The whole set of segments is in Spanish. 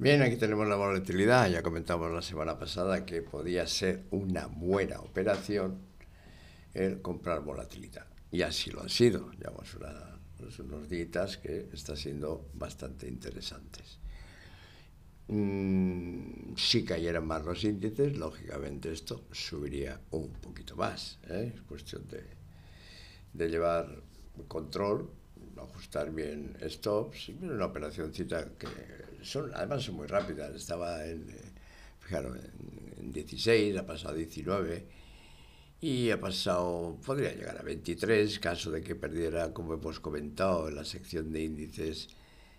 Bien, aquí tenemos la volatilidad. Ya comentamos la semana pasada que podía ser una buena operación el comprar volatilidad. Y así lo han sido. Llevamos pues, unos días que está siendo bastante interesantes. Mm, si cayeran más los índices, lógicamente esto subiría un poquito más. ¿eh? Es cuestión de, de llevar control ajustar bien stops. Y una operacióncita que son, además son muy rápidas. Estaba en, eh, fijaros, en 16, ha pasado 19 y ha pasado, podría llegar a 23, caso de que perdiera, como hemos comentado, en la sección de índices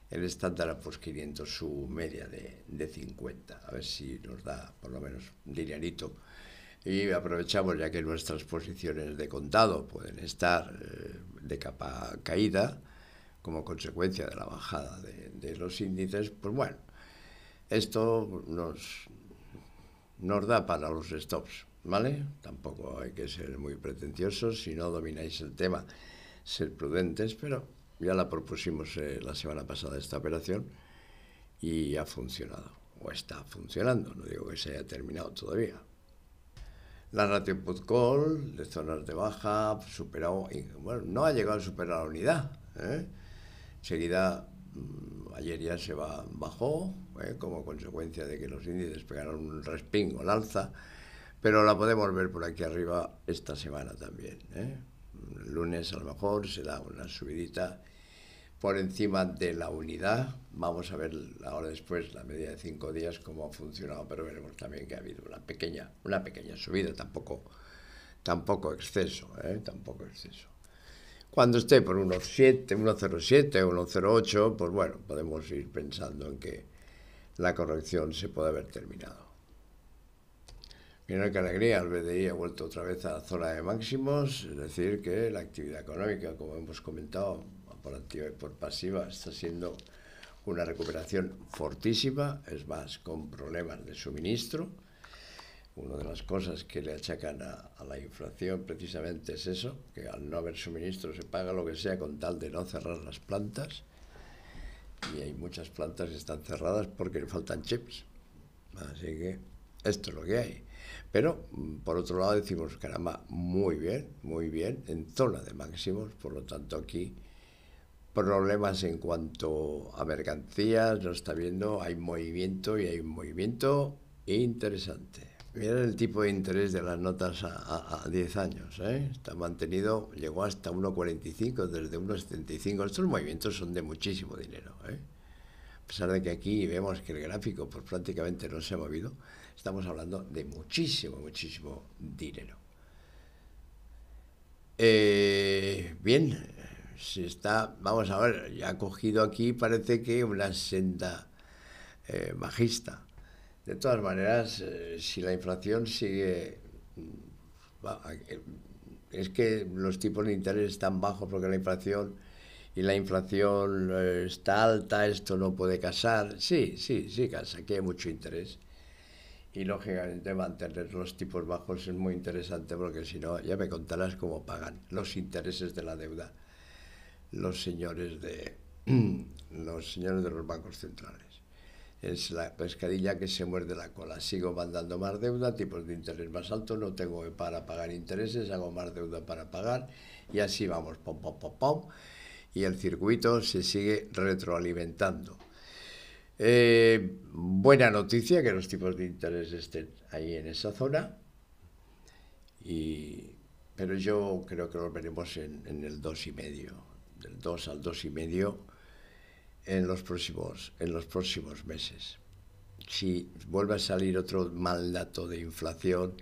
el estándar pues 500 su media de, de 50. A ver si nos da por lo menos un dinerito. Y aprovechamos ya que nuestras posiciones de contado pueden estar eh, de capa caída, como consecuencia de la bajada de, los índices, pues bueno, esto nos, nos da para los stops, ¿vale? Tampoco hay que ser muy pretenciosos, si no domináis el tema, ser prudentes, pero ya la propusimos eh, la semana pasada esta operación y ha funcionado, o está funcionando, no digo que se haya terminado todavía. La ratio put call de zonas de baja superado, bueno, no ha llegado a superar la unidad, ¿eh? Seguida, mm, ayer ya se bajó, ¿eh? como consecuencia de que los índices pegaron un respingo al alza, pero la podemos ver por aquí arriba esta semana también. ¿eh? El lunes a lo mejor se da una subidita por encima de la unidad. Vamos a ver ahora después la media de cinco días cómo ha funcionado, pero veremos también que ha habido una pequeña, una pequeña subida, tampoco, tampoco exceso, ¿eh? tampoco exceso. Cuando esté por unos 7, 1,07, 1,08, pues bueno, podemos ir pensando en que la corrección se puede haber terminado. Mira qué alegría, el BDI ha vuelto otra vez a la zona de máximos, es decir, que la actividad económica, como hemos comentado, por activa y por pasiva, está siendo una recuperación fortísima, es más, con problemas de suministro, una de las cosas que le achacan a, la inflación precisamente es eso, que al no haber suministro se paga lo que sea con tal de no cerrar las plantas. Y hay muchas plantas que están cerradas porque le faltan chips. Así que esto es lo que hay. Pero mm, por otro lado decimos, caramba, muy bien, muy bien, en zona de máximos, por lo tanto aquí problemas en cuanto a mercancías, no está viendo, hay movimiento y hay un movimiento interesante. Mira el tipo de interés de las notas a, 10 años. ¿eh? Está mantenido, llegó hasta 1,45, desde 1,75. Estos movimientos son de muchísimo dinero. ¿eh? A pesar de que aquí vemos que el gráfico pues, prácticamente no se ha movido, estamos hablando de muchísimo, muchísimo dinero. Eh, bien, se está, vamos a ver, ya ha cogido aquí parece que una senda bajista de todas maneras, eh, si la inflación sigue... Mm, es que los tipos de interés están bajos porque la inflación y la inflación eh, está alta, esto no puede casar. Sí, sí, sí casa, aquí hay mucho interés. Y lógicamente mantener los tipos bajos es muy interesante porque si no, ya me contarás cómo pagan los intereses de la deuda los señores de los señores de los bancos centrales es la pescadilla que se muerde la cola. Sigo mandando más deuda, tipos de interés más altos, no tengo para pagar intereses, hago más deuda para pagar y así vamos, pom, pom, pom, pom, y el circuito se sigue retroalimentando. Eh, buena noticia que los tipos de interés estén ahí en esa zona, pero yo creo que los veremos en, en el 2,5, del 2 al 2,5 en los próximos, en los próximos meses. Si vuelve a salir otro mal dato de inflación,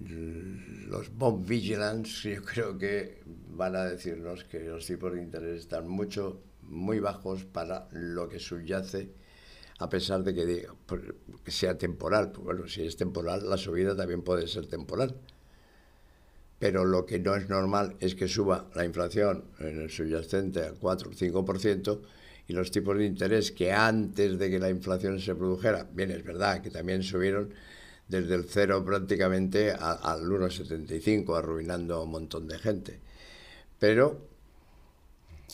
los bond vigilants yo creo que van a decirnos que los tipos de interés están mucho muy bajos para lo que subyace a pesar de que sea temporal bueno si es temporal la subida también puede ser temporal pero lo que no es normal es que suba la inflación en el subyacente al 4 o 5% y los tipos de interés que antes de que la inflación se produjera, bien, es verdad que también subieron desde el 0 prácticamente al 1,75, arruinando a un montón de gente. Pero,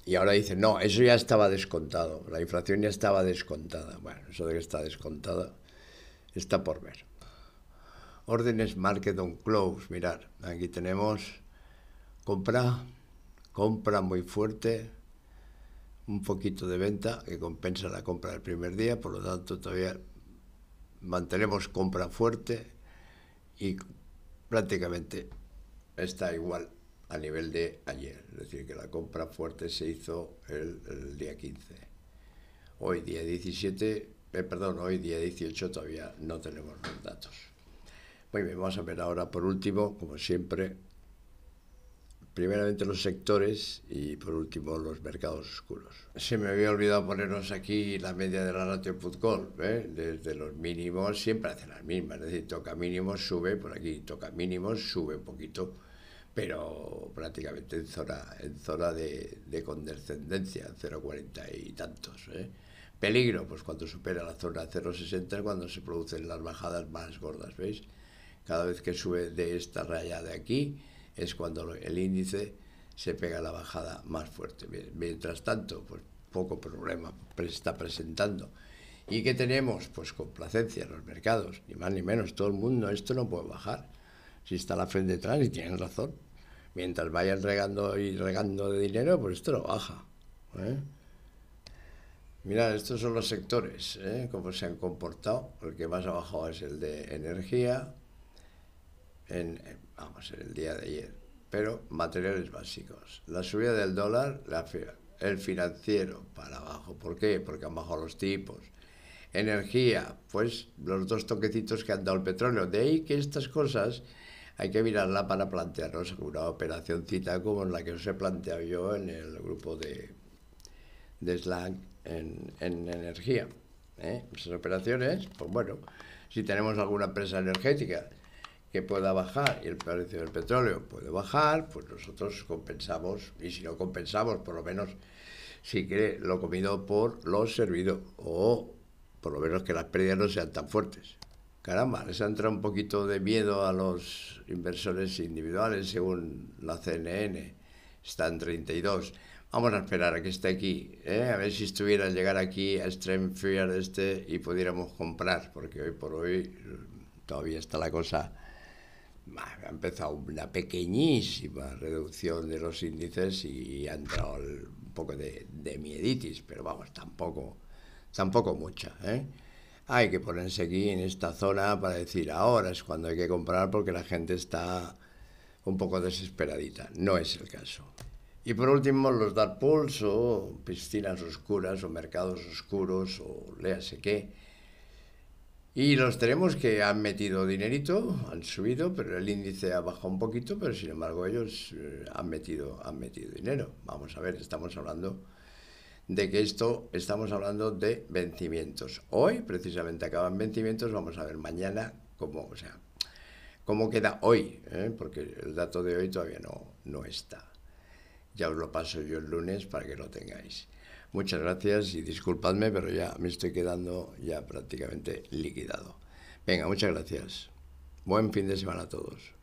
y ahora dicen, no, eso ya estaba descontado, la inflación ya estaba descontada. Bueno, eso de que está descontada está por ver órdenes market on close. Mirar, aquí tenemos compra, compra muy fuerte, un poquito de venta que compensa la compra del primer día, por lo tanto todavía mantenemos compra fuerte y prácticamente está igual a nivel de ayer. Es decir, que la compra fuerte se hizo el, día 15. Hoy día 17, eh, perdón, hoy día 18 todavía no tenemos los datos. Muy bien, vamos a ver ahora por último, como siempre, primeramente los sectores y por último los mercados oscuros. Se me había olvidado ponernos aquí la media de la ratio put ¿eh? desde los mínimos, siempre hace las mismas, es decir, toca mínimos, sube, por aquí toca mínimos, sube un poquito, pero prácticamente en zona, en zona de, de condescendencia, 0,40 y tantos. ¿eh? Peligro, pues cuando supera la zona 0,60 cuando se producen las bajadas más gordas, ¿veis? Cada vez que sube de esta raya de aquí es cuando el índice se pega la bajada más fuerte. Mientras tanto, pues poco problema está presentando. ¿Y qué tenemos? Pues complacencia en los mercados, ni más ni menos, todo el mundo, esto no puede bajar. Si está la frente detrás y tienen razón, mientras vayan regando y regando de dinero, pues esto no baja. ¿eh? Mirad, estos son los sectores, ¿eh? cómo se han comportado. El que más ha bajado es el de energía, en, el día de ayer, pero materiales básicos. La subida del dólar, la, el financiero para abajo. ¿Por qué? Porque han bajado los tipos. Energía, pues los dos toquecitos que han dado el petróleo. De ahí que estas cosas hay que mirarla para plantearnos una operacioncita como la que os he planteado yo en el grupo de, de Slack en, energía. ¿eh? Esas operaciones, pues bueno, si tenemos alguna empresa energética que pueda bajar y el precio del petróleo puede bajar, pues nosotros compensamos, y si no compensamos, por lo menos si quiere lo comido por lo servido, o por lo menos que las pérdidas no sean tan fuertes. Caramba, les ha entrado un poquito de miedo a los inversores individuales, según la CNN, ...están 32. Vamos a esperar a que esté aquí, ¿eh? a ver si estuviera llegar aquí a Extreme Fear este y pudiéramos comprar, porque hoy por hoy mm, todavía está la cosa ha empezado una pequeñísima reducción de los índices y ha entrado un poco de, mieditis, pero vamos, tampoco, mucha. ¿eh? Hay que ponerse aquí en esta zona para decir ahora es cuando hay que comprar porque la gente está un poco desesperadita. No es el caso. Y por último, los dar o piscinas oscuras o mercados oscuros o léase qué y los tenemos que han metido dinerito, han subido, pero el índice ha bajado un poquito, pero sin embargo ellos eh, han metido, han metido dinero. Vamos a ver, estamos hablando de que esto, estamos hablando de vencimientos. Hoy precisamente acaban vencimientos, vamos a ver mañana cómo, o sea, cómo queda hoy, ¿eh? porque el dato de hoy todavía no, no está. Ya os lo paso yo el lunes para que lo tengáis. Muchas gracias y disculpadme, pero ya me estoy quedando ya prácticamente liquidado. Venga, muchas gracias. Buen fin de semana a todos.